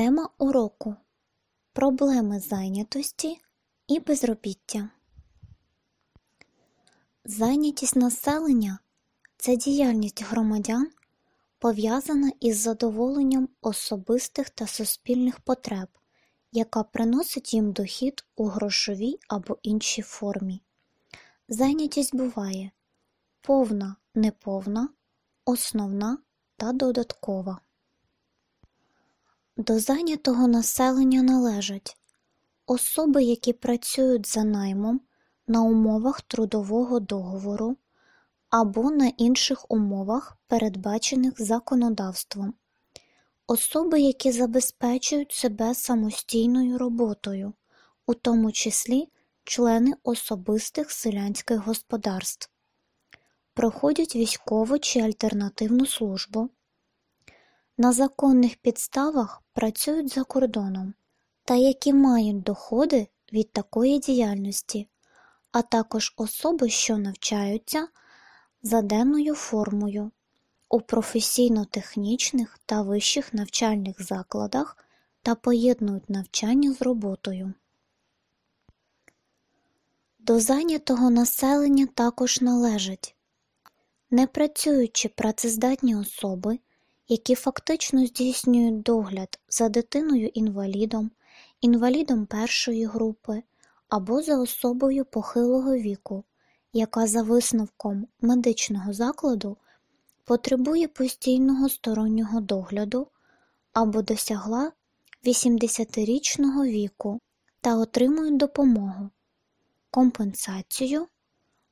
Тема уроку Проблеми зайнятості і безробіття. Зайнятість населення це діяльність громадян, пов'язана із задоволенням особистих та суспільних потреб, яка приносить їм дохід у грошовій або іншій формі. Зайнятість буває повна, неповна, основна та додаткова. До зайнятого населення належать особи, які працюють за наймом на умовах трудового договору або на інших умовах, передбачених законодавством, особи, які забезпечують себе самостійною роботою, у тому числі члени особистих селянських господарств, проходять військову чи альтернативну службу на законних підставах працюють за кордоном та які мають доходи від такої діяльності, а також особи, що навчаються за денною формою у професійно-технічних та вищих навчальних закладах та поєднують навчання з роботою. До зайнятого населення також належать непрацюючі працездатні особи які фактично здійснюють догляд за дитиною-інвалідом, інвалідом першої групи або за особою похилого віку, яка за висновком медичного закладу потребує постійного стороннього догляду або досягла 80-річного віку та отримує допомогу, компенсацію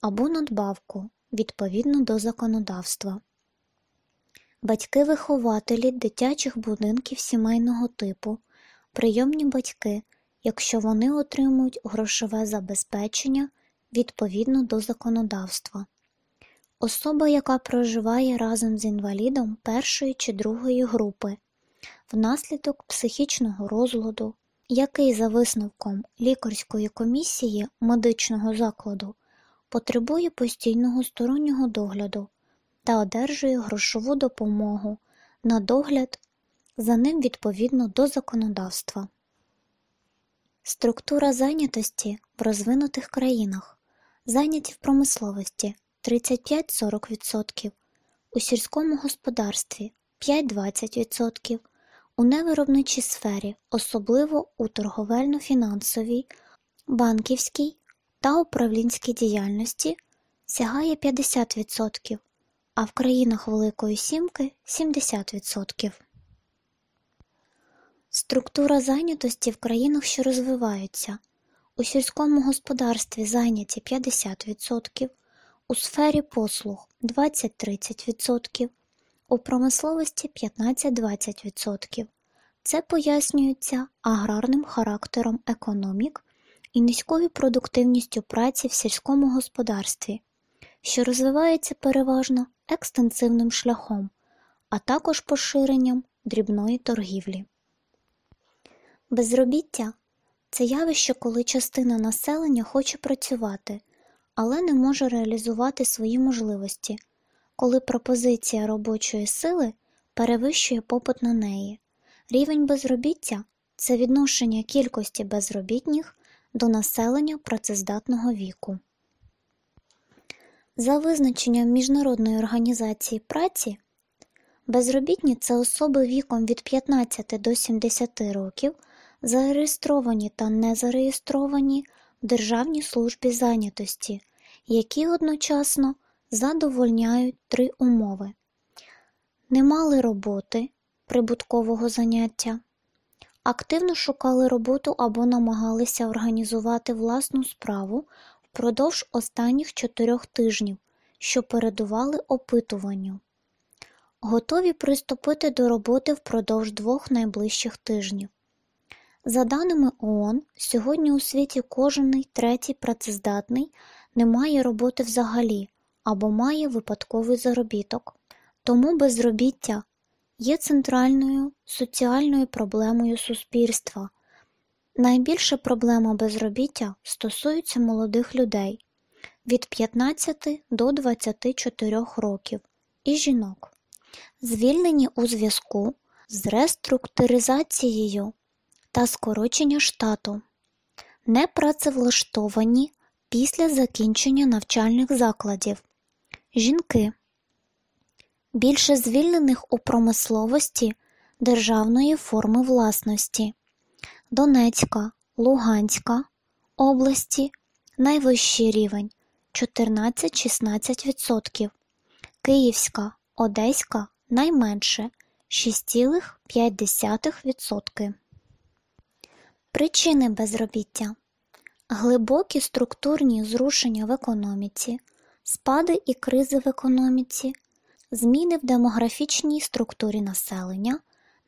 або надбавку відповідно до законодавства батьки вихователі дитячих будинків сімейного типу, прийомні батьки, якщо вони отримують грошове забезпечення відповідно до законодавства. Особа, яка проживає разом з інвалідом першої чи другої групи, внаслідок психічного розладу, який за висновком лікарської комісії медичного закладу потребує постійного стороннього догляду та одержує грошову допомогу на догляд за ним відповідно до законодавства. Структура зайнятості в розвинутих країнах зайняті в промисловості 35-40%, у сільському господарстві 5-20%, у невиробничій сфері, особливо у торговельно-фінансовій, банківській та управлінській діяльності сягає 50%, а в країнах Великої Сімки 70%. Структура зайнятості в країнах, що розвиваються. У сільському господарстві зайняті 50%, у сфері послуг 20-30%, у промисловості 15-20%. Це пояснюється аграрним характером економік і низькою продуктивністю праці в сільському господарстві, що розвивається переважно екстенсивним шляхом, а також поширенням дрібної торгівлі. Безробіття це явище, коли частина населення хоче працювати, але не може реалізувати свої можливості, коли пропозиція робочої сили перевищує попит на неї. Рівень безробіття це відношення кількості безробітних до населення працездатного віку. За визначенням Міжнародної організації праці, безробітні це особи віком від 15 до 70 років, зареєстровані та не зареєстровані в Державній службі зайнятості, які одночасно задовольняють три умови: не мали роботи прибуткового заняття, активно шукали роботу або намагалися організувати власну справу продовж останніх чотирьох тижнів, що передували опитуванню. Готові приступити до роботи впродовж двох найближчих тижнів. За даними ООН, сьогодні у світі кожен третій працездатний не має роботи взагалі або має випадковий заробіток. Тому безробіття є центральною соціальною проблемою суспільства, Найбільше проблема безробіття стосується молодих людей від 15 до 24 років і жінок, звільнені у зв'язку з реструктуризацією та скорочення штату, не працевлаштовані після закінчення навчальних закладів, жінки. Більше звільнених у промисловості державної форми власності. Донецька, Луганська області найвищий рівень 14-16%. Київська, Одеська найменше 6,5%. Причини безробіття глибокі структурні зрушення в економіці, спади і кризи в економіці, зміни в демографічній структурі населення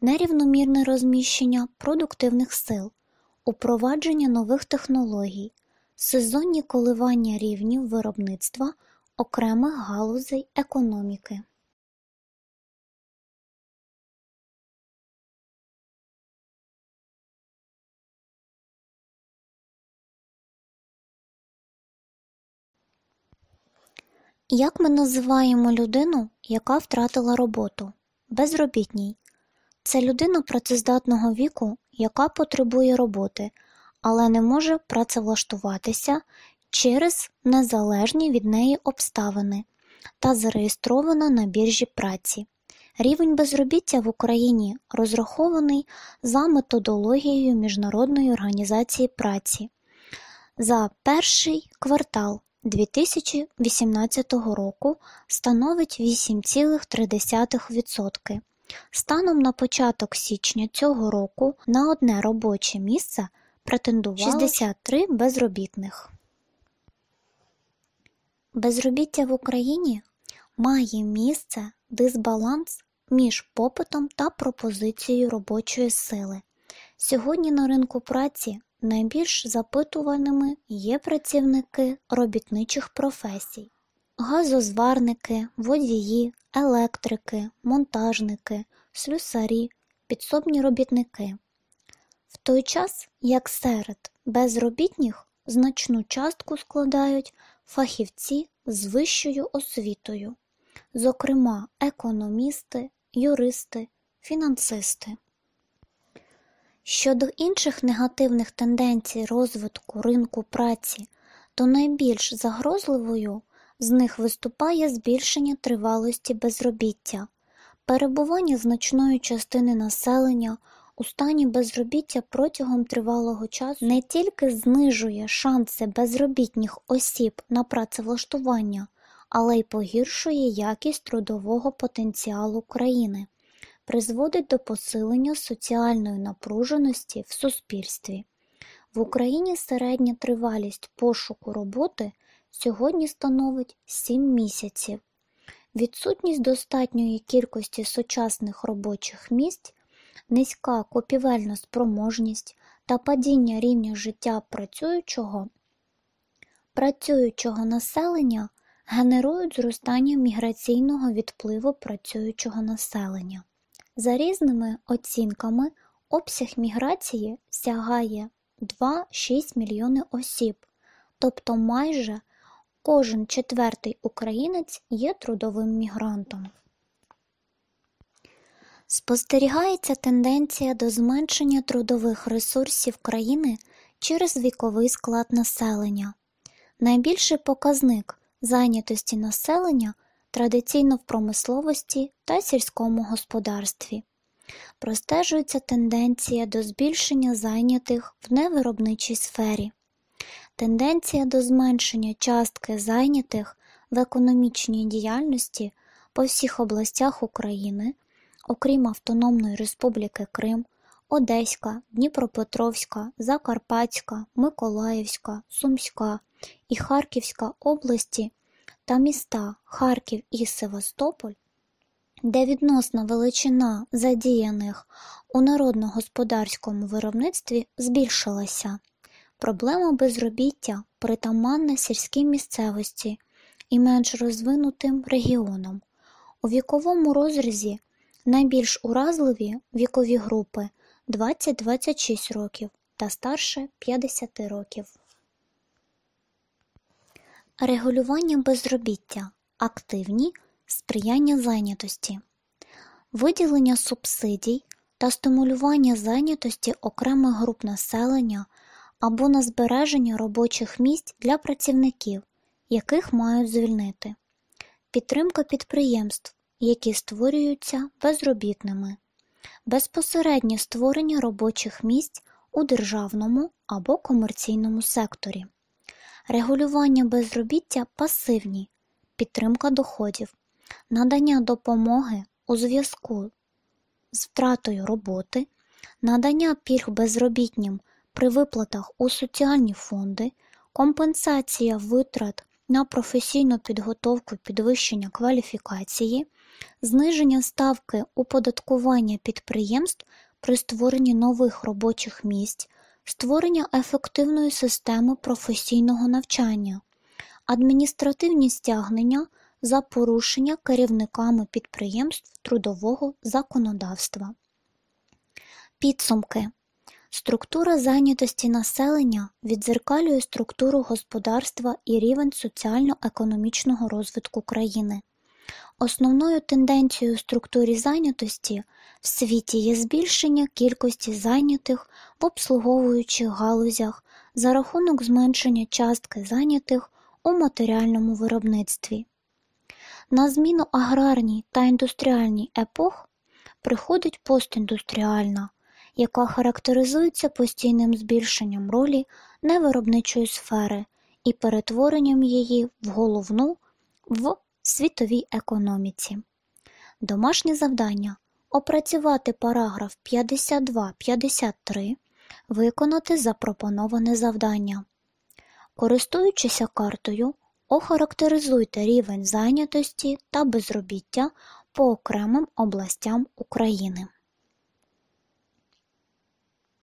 нерівномірне розміщення продуктивних сил, упровадження нових технологій, сезонні коливання рівнів виробництва окремих галузей економіки. Як ми називаємо людину, яка втратила роботу безробітній, це людина працездатного віку, яка потребує роботи, але не може працевлаштуватися через незалежні від неї обставини та зареєстрована на біржі праці. Рівень безробіття в Україні розрахований за методологією Міжнародної організації праці за перший квартал 2018 року становить 8,3%. Станом на початок січня цього року на одне робоче місце претендувало 63 безробітних. Безробіття в Україні має місце дисбаланс між попитом та пропозицією робочої сили. Сьогодні на ринку праці найбільш запитуваними є працівники робітничих професій газозварники, водії, електрики, монтажники, слюсарі, підсобні робітники. В той час, як серед безробітніх значну частку складають фахівці з вищою освітою, зокрема економісти, юристи, фінансисти. Щодо інших негативних тенденцій розвитку ринку праці, то найбільш загрозливою з них виступає збільшення тривалості безробіття, перебування значної частини населення у стані безробіття протягом тривалого часу не тільки знижує шанси безробітних осіб на працевлаштування, але й погіршує якість трудового потенціалу країни, призводить до посилення соціальної напруженості в суспільстві. В Україні середня тривалість пошуку роботи сьогодні становить 7 місяців. Відсутність достатньої кількості сучасних робочих місць, низька купівельна спроможність та падіння рівня життя працюючого, працюючого населення генерують зростання міграційного відпливу працюючого населення. За різними оцінками, обсяг міграції сягає 2-6 мільйони осіб, тобто майже Кожен четвертий українець є трудовим мігрантом. Спостерігається тенденція до зменшення трудових ресурсів країни через віковий склад населення. Найбільший показник зайнятості населення традиційно в промисловості та сільському господарстві. Простежується тенденція до збільшення зайнятих в невиробничій сфері. Тенденція до зменшення частки зайнятих в економічній діяльності по всіх областях України, окрім Автономної Республіки Крим, Одеська, Дніпропетровська, Закарпатська, Миколаївська, Сумська і Харківська області та міста Харків і Севастополь, де відносна величина задіяних у народно-господарському виробництві збільшилася. Проблема безробіття притаманна сільській місцевості і менш розвинутим регіонам. У віковому розрізі найбільш уразливі вікові групи 20-26 років та старше 50 років. Регулювання безробіття активні сприяння зайнятості, виділення субсидій та стимулювання зайнятості окремих груп населення або на збереження робочих місць для працівників, яких мають звільнити, підтримка підприємств, які створюються безробітними, безпосереднє створення робочих місць у державному або комерційному секторі, регулювання безробіття пасивні, підтримка доходів, надання допомоги у зв'язку з втратою роботи, надання пільг безробітнім при виплатах у соціальні фонди, компенсація витрат на професійну підготовку підвищення кваліфікації, зниження ставки оподаткування підприємств при створенні нових робочих місць, створення ефективної системи професійного навчання, адміністративні стягнення за порушення керівниками підприємств трудового законодавства. Підсумки Структура зайнятості населення відзеркалює структуру господарства і рівень соціально-економічного розвитку країни. Основною тенденцією в структурі зайнятості в світі є збільшення кількості зайнятих в обслуговуючих галузях за рахунок зменшення частки зайнятих у матеріальному виробництві. На зміну аграрній та індустріальній епох приходить постіндустріальна, яка характеризується постійним збільшенням ролі невиробничої сфери і перетворенням її в головну в світовій економіці. Домашнє завдання опрацювати параграф 52-53, виконати запропоноване завдання. Користуючися картою, охарактеризуйте рівень зайнятості та безробіття по окремим областям України.